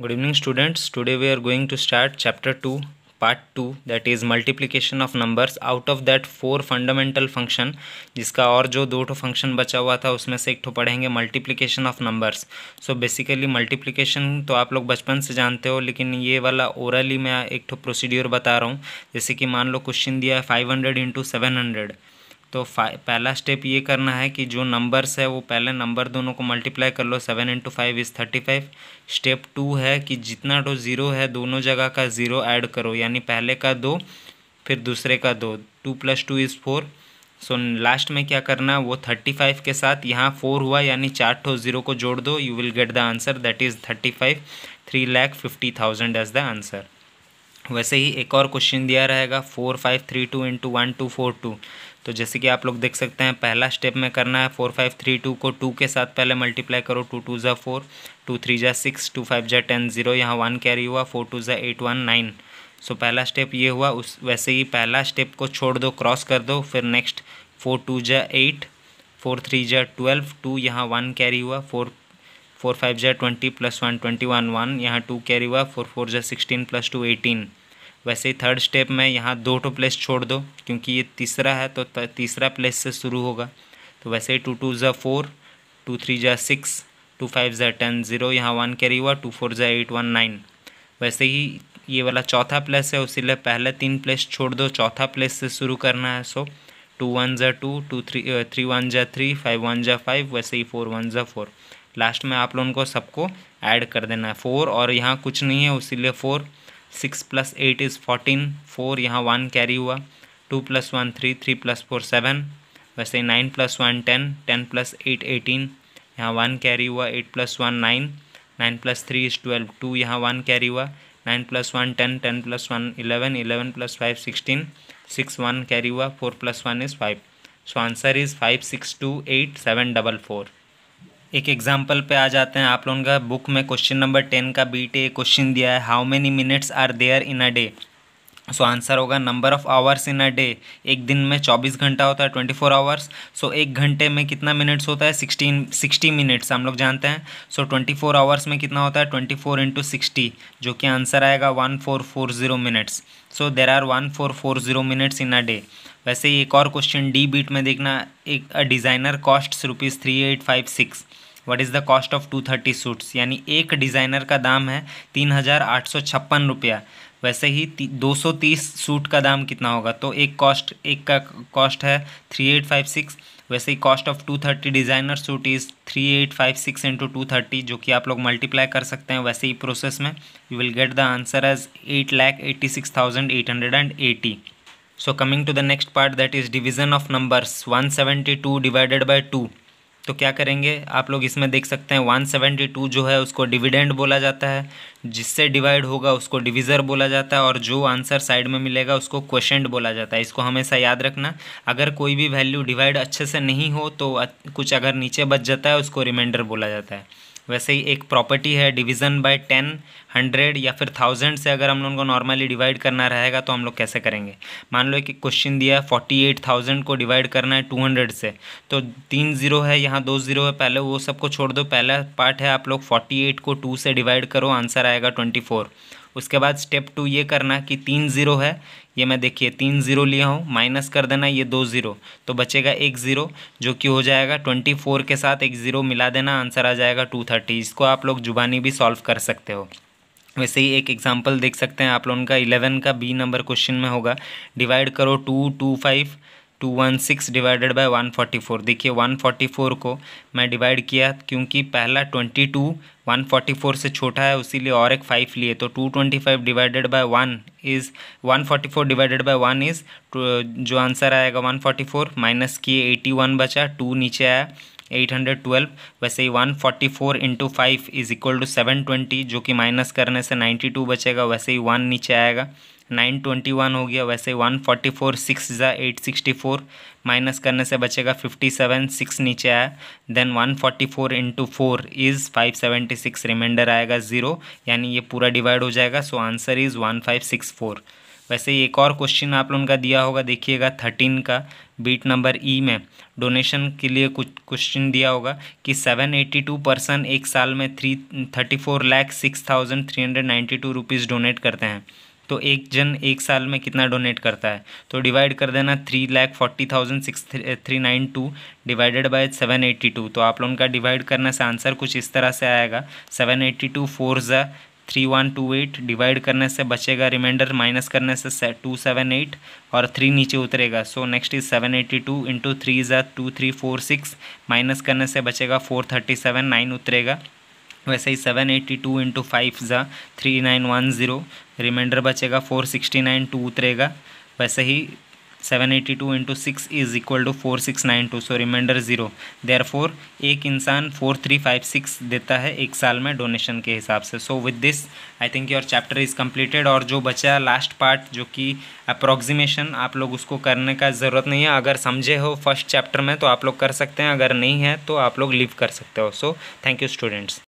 good evening students today we are going to start chapter two part two that is multiplication of numbers out of that four fundamental function जिसका और जो दो ठो function बचा हुआ था उसमें से एक ठो पढ़ेंगे multiplication of numbers so basically multiplication तो आप लोग बचपन से जानते हो लेकिन ये वाला ओरली मैं एक ठो प्रोसीड्योर बता रहा हूँ जैसे कि मान लो क्वेश्चन दिया है five hundred into seven hundred तो पहला स्टेप ये करना है कि जो नंबर्स है वो पहले नंबर दोनों को मल्टीप्लाई कर लो seven into five is thirty five step two है कि जितना डो ज़ीरो है दोनों जगह का ज़ीरो ऐड करो यानी पहले का दो फिर दूसरे का दो two plus two is four so last में क्या करना है वो थर्टी फाइव के साथ यहाँ फोर हुआ यानी चार ठो ज़ीरो को जोड़ दो you will get the answer that is thirty five three lakh fifty thousand as the answer वैसे ही एक और क्वेश्चन दिया रहेगा four five three two into one two four two तो जैसे कि आप लोग देख सकते हैं पहला स्टेप में करना है फोर फाइव थ्री टू को टू के साथ पहले मल्टीप्लाई करो टू टू ज़ा फोर टू थ्री ज़ा सिक्स टू फाइव ज़ा टेन ज़ीरो यहाँ वन कैरी हुआ फोर टू ज़ा एट वन नाइन सो पहला स्टेप ये हुआ उस वैसे ही पहला स्टेप को छोड़ दो क्रॉस कर दो फिर नेक्स्ट फोर टू ज़ा एट फोर थ्री ज़ा ट्वेल्व टू यहाँ वन कैरी हुआ फोर फोर फाइव ज़ा twenty plus one twenty one one यहाँ टू कैरी हुआ फोर फोर ज़ा सिक्सटीन प्लस टू एटीन वैसे ही थर्ड स्टेप में यहाँ दो टू प्लेस छोड़ दो क्योंकि ये तीसरा है तो तीसरा प्लेस से शुरू होगा तो वैसे ही टू टू ज़ा फोर टू थ्री ज़ा सिक्स टू फाइव ज़ा टेन ज़ीरो यहाँ वन कैरी हुआ टू फोर ज़ा एट वन नाइन वैसे ही ये वाला चौथा प्लेस है उसीलिए पहले तीन प्लेस छोड़ दो चौथा प्लेस से शुरू करना है सो टू वन ज़ा two two three three one ज़ा थ्री फाइव वन ज़ा फाइव वैसे ही फोर वन ज़ा फोर लास्ट में आप लोगों को सबको ऐड कर देना है फोर और यहाँ कुछ नहीं है उसीलिए four six plus eight is fourteen four यहाँ वन कैरी हुआ two plus one three three plus four seven वैसे nine plus one ten ten plus eight eighteen यहाँ वन कैरी हुआ eight plus one nine nine plus three is twelve two यहाँ one carry हुआ nine plus one ten ten plus one eleven eleven plus five sixteen six one carry हुआ four plus one is five so answer is five six two eight seven double four एक example पे आ जाते हैं आप लोगों का book में क्वेश्चन नंबर टेन का बीट टे क्वेश्चन दिया है how many minutes are there in a day so answer होगा number of hours in a day एक दिन में चौबीस घंटा होता है ट्वेंटी फोर आवर्स सो एक घंटे में कितना मिनट्स होता है सिक्सटीन सिक्सटी मिनट्स हम लोग जानते हैं सो ट्वेंटी फोर आवर्स में कितना होता है ट्वेंटी फोर इंटू सिक्सटी जो कि आंसर आएगा one four four zero minutes so there are one four four zero minutes in a day वैसे एक और क्वेश्चन डी बीट में देखना एक designer cost rupees three eight five six what is the cost of two thirty suits यानी एक डिज़ाइनर का दाम है तीन हज़ार आठ सौ छप्पन रुपया वैसे ही दो सौ तीस सूट का दाम कितना होगा तो एक कॉस्ट एक का कॉस्ट है थ्री एट फाइव सिक्स वैसे ही cost of two thirty designer suit is three eight five six into two thirty जो कि आप लोग मल्टीप्लाई कर सकते हैं वैसे ही प्रोसेस में you will get the answer as eight lakh eighty six thousand eight hundred and eighty so coming to the next part that is division of numbers one seventy two divided by two तो क्या करेंगे आप लोग इसमें देख सकते हैं 172 जो है उसको डिविडेंड बोला जाता है जिससे डिवाइड होगा उसको डिविज़र बोला जाता है और जो आंसर साइड में मिलेगा उसको क्वेश्चन बोला जाता है इसको हमेशा याद रखना अगर कोई भी वैल्यू डिवाइड अच्छे से नहीं हो तो कुछ अगर नीचे बच जाता है उसको रिमाइंडर बोला जाता है वैसे ही एक प्रॉपर्टी है डिविज़न बाई टेन हंड्रेड या फिर थाउजेंड से अगर हम लोगों को नॉर्मली डिवाइड करना रहेगा तो हम लोग कैसे करेंगे मान लो कि क्वेश्चन दिया है फोर्टी एट थाउजेंड को डिवाइड करना है टू हंड्रेड से तो तीन ज़ीरो है यहाँ दो ज़ीरो है पहले वो सबको छोड़ दो पहला पार्ट है आप लोग फोर्टी एट को टू से डिवाइड करो आंसर आएगा ट्वेंटी फोर उसके बाद स्टेप टू ये करना कि तीन ज़ीरो है ये मैं देखिए तीन ज़ीरो लिया हूँ माइनस कर देना ये दो ज़ीरो तो बचेगा एक ज़ीरो जो कि हो जाएगा ट्वेंटी फोर के साथ एक ज़ीरो मिला देना आंसर आ जाएगा टू थर्टी इसको आप लोग जुबानी भी सॉल्व कर सकते हो वैसे ही एक एग्जाम्पल देख सकते हैं आप लोगों का इलेवन का बी नंबर क्वेश्चन में होगा डिवाइड करो two two five two one six divided by one forty four देखिए वन फोर्टी फोर को मैं डिवाइड किया क्योंकि पहला twenty two one forty four से छोटा है उसी और एक फाइव लिए तो two twenty five divided by one is one forty four divided by one is जो आंसर आएगा वन फोर्टी फोर माइनस किए एटी वन बचा टू नीचे आया एट हंड्रेड ट्वेल्व वैसे ही one forty four into five is equal to seven twenty जो कि माइनस करने से नाइन्टी टू बचेगा वैसे ही वन नीचे आएगा नाइन ट्वेंटी वन हो गया वैसे वन फोर्टी फोर सिक्स ज़ा एट सिक्सटी फोर माइनस करने से बचेगा फिफ्टी सेवन सिक्स नीचे आया then one forty four into four is five seventy six remainder आएगा ज़ीरो यानी ये पूरा डिवाइड हो जाएगा so answer is one five six four वैसे ही एक और क्वेश्चन आप लोगों का दिया होगा देखिएगा थर्टीन का बीट नंबर ई में डोनेशन के लिए कुछ क्वेश्चन दिया होगा कि सेवन एट्टी टू पर्सन एक साल में three thirty four lakh six thousand three hundred ninety two rupees donate करते हैं तो एक जन एक साल में कितना डोनेट करता है तो डिवाइड कर देना three lakh forty thousand six three nine two divided by seven eighty two तो आप लोगों का डिवाइड करने से आंसर कुछ इस तरह से आएगा सेवन एट्टी टू फोर ज़ा three one two eight divide करने से बचेगा रिमाइंडर माइनस करने से टू सेवन एट और थ्री नीचे उतरेगा so next is seven eighty two into three is two three four six minus करने से बचेगा फोर थर्टी सेवन नाइन उतरेगा वैसे ही seven eighty two into five ज़ा three nine one zero remainder बचेगा फोर सिक्सटी नाइन टू उतरेगा वैसे ही seven eighty two into six is equal to four six nine two so remainder zero there four एक इंसान four three five six देता है एक साल में डोनेशन के हिसाब से so with this I think your chapter is completed और जो बचा लास्ट पार्ट जो कि अप्रॉक्सीमेशन आप लोग उसको करने का ज़रूरत नहीं है अगर समझे हो फर्स्ट चैप्टर में तो आप लोग कर सकते हैं अगर नहीं है तो आप लोग लीव कर सकते हो सो थैंक यू स्टूडेंट्स